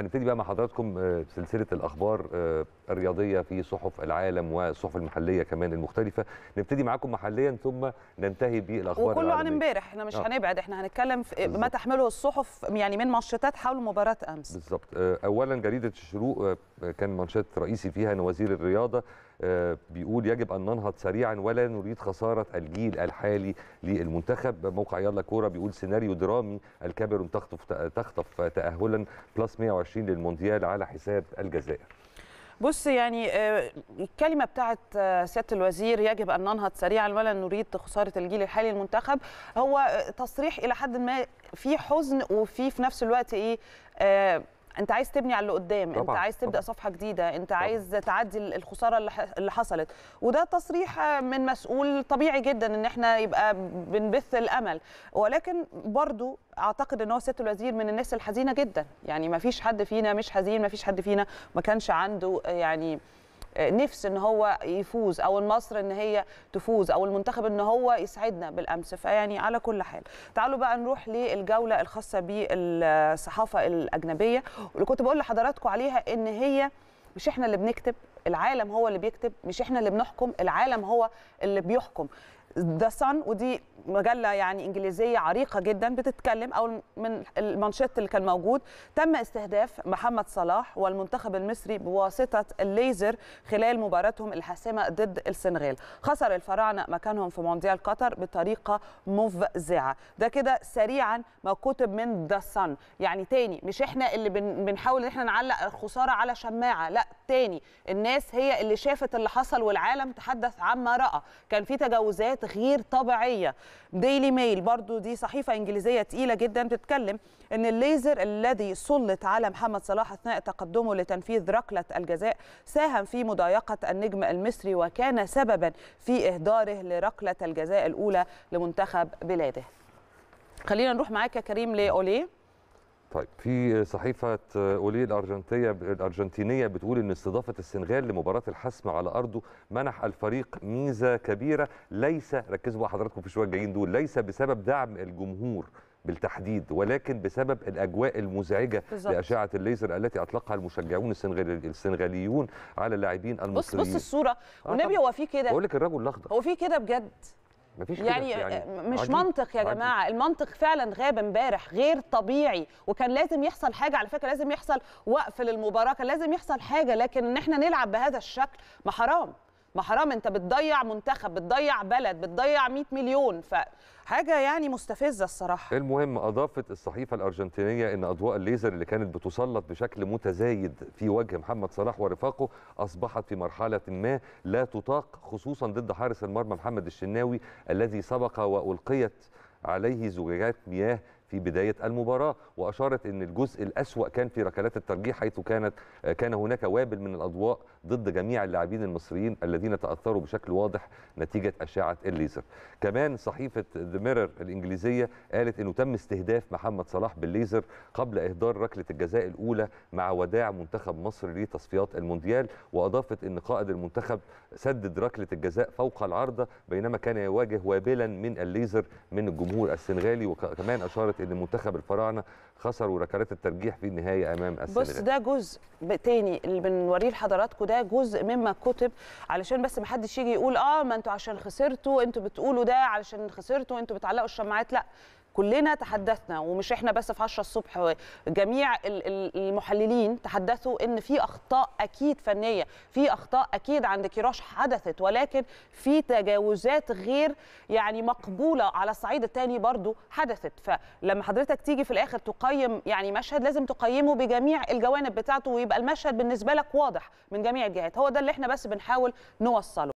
هنبتدي بقى مع حضراتكم آه، سلسله الاخبار آه، الرياضيه في صحف العالم والصحف المحليه كمان المختلفه نبتدي معاكم محليا ثم ننتهي بالاخبار وكله عن امبارح احنا مش آه. هنبعد احنا هنتكلم في ما تحمله الصحف يعني من منشطات حول مباراه امس بالظبط آه، اولا جريده الشروق كان منشط رئيسي فيها ان وزير الرياضه بيقول يجب ان ننهض سريعا ولا نريد خساره الجيل الحالي للمنتخب موقع يلا كوره بيقول سيناريو درامي الكاميرون تخطف تخطف تاهلا بلس 120 للمونديال على حساب الجزائر بص يعني آه، الكلمه بتاعت آه، سياده الوزير يجب ان ننهض سريعا ولا نريد خساره الجيل الحالي المنتخب هو آه، تصريح الى حد ما في حزن وفي في نفس الوقت ايه انت عايز تبني على اللي قدام طبعا. انت عايز تبدا طبعا. صفحه جديده انت طبعا. عايز تعدي الخساره اللي حصلت وده تصريح من مسؤول طبيعي جدا ان احنا يبقى بنبث الامل ولكن برضو اعتقد ان هو سياده الوزير من الناس الحزينه جدا يعني ما فيش حد فينا مش حزين ما فيش حد فينا ما كانش عنده يعني نفس ان هو يفوز او مصر ان هي تفوز او المنتخب ان هو يسعدنا بالامس فيعني على كل حال تعالوا بقى نروح للجوله الخاصه بالصحافه الاجنبيه واللي كنت بقول لحضراتكم عليها ان هي مش احنا اللي بنكتب العالم هو اللي بيكتب مش احنا اللي بنحكم العالم هو اللي بيحكم ذا سان ودي مجله يعني انجليزيه عريقه جدا بتتكلم او من المانشيت اللي كان موجود تم استهداف محمد صلاح والمنتخب المصري بواسطه الليزر خلال مباراتهم الحاسمه ضد السنغال خسر الفراعنه مكانهم في مونديال قطر بطريقه مفزعه ده كده سريعا ما كتب من ذا سان يعني تاني مش احنا اللي بنحاول ان احنا نعلق الخساره على شماعه لا تاني الناس هي اللي شافت اللي حصل والعالم تحدث عما راى كان في تجاوزات غير طبيعيه ديلي ميل برضو دي صحيفه انجليزيه تقيله جدا بتتكلم ان الليزر الذي سلط على محمد صلاح اثناء تقدمه لتنفيذ ركله الجزاء ساهم في مضايقه النجم المصري وكان سببا في اهداره لركله الجزاء الاولى لمنتخب بلاده خلينا نروح معاك يا كريم لاوليه طيب في صحيفه اولي الارجنتيه الارجنتينيه بتقول ان استضافه السنغال لمباراه الحسم على ارضه منح الفريق ميزه كبيره ليس ركزوا مع حضراتكم في شويه جايين دول ليس بسبب دعم الجمهور بالتحديد ولكن بسبب الاجواء المزعجه بالزبط. لاشعه الليزر التي اطلقها المشجعون السنغاليون على اللاعبين المصريين بص بص الصوره آه والنبي هو في كده بقول لك الرجل الاخضر هو في كده بجد مفيش يعني, يعني آه، مش عجيب. منطق يا عجيب. جماعه المنطق فعلا غاب امبارح غير طبيعي وكان لازم يحصل حاجه على فكره لازم يحصل وقف للمباراه كان لازم يحصل حاجه لكن ان احنا نلعب بهذا الشكل ما حرام ما حرام انت بتضيع منتخب بتضيع بلد بتضيع 100 مليون فحاجه يعني مستفزه الصراحه المهم اضافت الصحيفه الارجنتينيه ان اضواء الليزر اللي كانت بتسلط بشكل متزايد في وجه محمد صلاح ورفاقه اصبحت في مرحله ما لا تطاق خصوصا ضد حارس المرمى محمد الشناوي الذي سبق والقيت عليه زجاجات مياه في بدايه المباراه واشارت ان الجزء الاسوا كان في ركلات الترجيح حيث كانت كان هناك وابل من الاضواء ضد جميع اللاعبين المصريين الذين تاثروا بشكل واضح نتيجه اشعه الليزر كمان صحيفه ذا ميرور الانجليزيه قالت انه تم استهداف محمد صلاح بالليزر قبل اهدار ركله الجزاء الاولى مع وداع منتخب مصر لتصفيات المونديال واضافت ان قائد المنتخب سدد ركله الجزاء فوق العارضه بينما كان يواجه وابلا من الليزر من الجمهور السنغالي وكمان اشارت الوقت ان منتخب الفراعنه خسر وركلات الترجيح في النهايه امام السنغال بص ده جزء تاني اللي بنوريه لحضراتكم ده جزء مما كتب علشان بس ما حدش يجي يقول اه ما انتوا عشان خسرتوا انتوا بتقولوا ده علشان خسرتوا انتوا بتعلقوا الشماعات لا كلنا تحدثنا ومش احنا بس في 10 الصبح جميع المحللين تحدثوا ان في اخطاء اكيد فنيه في اخطاء اكيد عند كيروش حدثت ولكن في تجاوزات غير يعني مقبوله على الصعيد الثاني برضو حدثت فلما حضرتك تيجي في الاخر تقيم يعني مشهد لازم تقيمه بجميع الجوانب بتاعته ويبقى المشهد بالنسبه لك واضح من جميع الجهات هو ده اللي احنا بس بنحاول نوصله